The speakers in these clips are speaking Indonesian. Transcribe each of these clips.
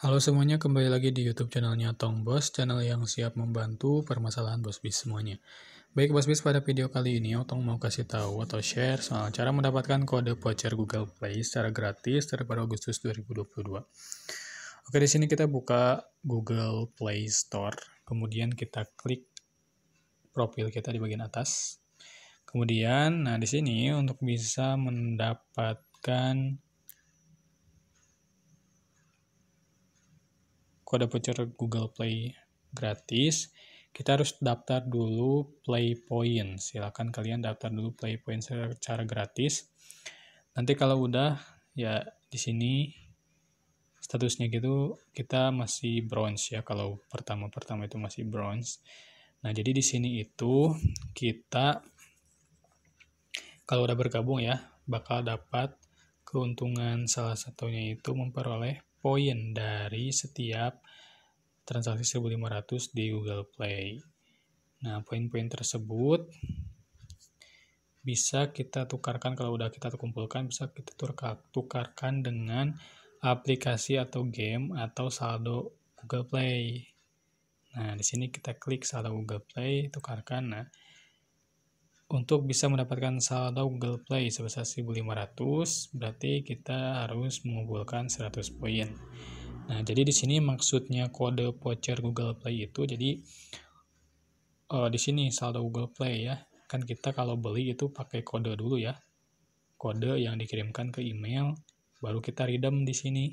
Halo semuanya, kembali lagi di YouTube channelnya Tong Bos, channel yang siap membantu permasalahan Bos Bis semuanya. Baik Bos Bis, pada video kali ini Tong mau kasih tahu atau share soal cara mendapatkan kode voucher Google Play secara gratis daripada Agustus 2022. Oke, di sini kita buka Google Play Store, kemudian kita klik profil kita di bagian atas. Kemudian, nah di sini untuk bisa mendapatkan kode ada voucher Google Play gratis, kita harus daftar dulu Play Point. Silakan kalian daftar dulu Play Point secara gratis. Nanti kalau udah ya di sini statusnya gitu kita masih bronze ya kalau pertama-pertama itu masih bronze. Nah, jadi di sini itu kita kalau udah bergabung ya bakal dapat keuntungan salah satunya itu memperoleh poin dari setiap transaksi 1500 di Google Play. Nah, poin-poin tersebut bisa kita tukarkan kalau udah kita kumpulkan bisa kita tukarkan dengan aplikasi atau game atau saldo Google Play. Nah, di sini kita klik saldo Google Play, tukarkan. Nah, untuk bisa mendapatkan saldo Google Play sebesar 1500 berarti kita harus mengumpulkan 100 poin nah jadi di sini maksudnya kode voucher Google Play itu jadi uh, di sini saldo Google Play ya kan kita kalau beli itu pakai kode dulu ya kode yang dikirimkan ke email baru kita redeem di sini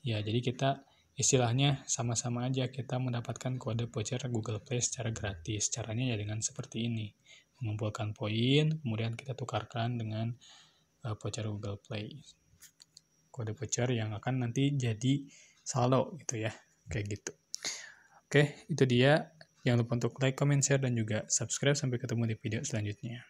ya jadi kita istilahnya sama-sama aja kita mendapatkan kode voucher Google Play secara gratis caranya ya dengan seperti ini mengumpulkan poin, kemudian kita tukarkan dengan uh, voucher Google Play. Kode voucher yang akan nanti jadi saldo gitu ya, kayak gitu. Oke, itu dia. Jangan lupa untuk like, comment, share, dan juga subscribe. Sampai ketemu di video selanjutnya.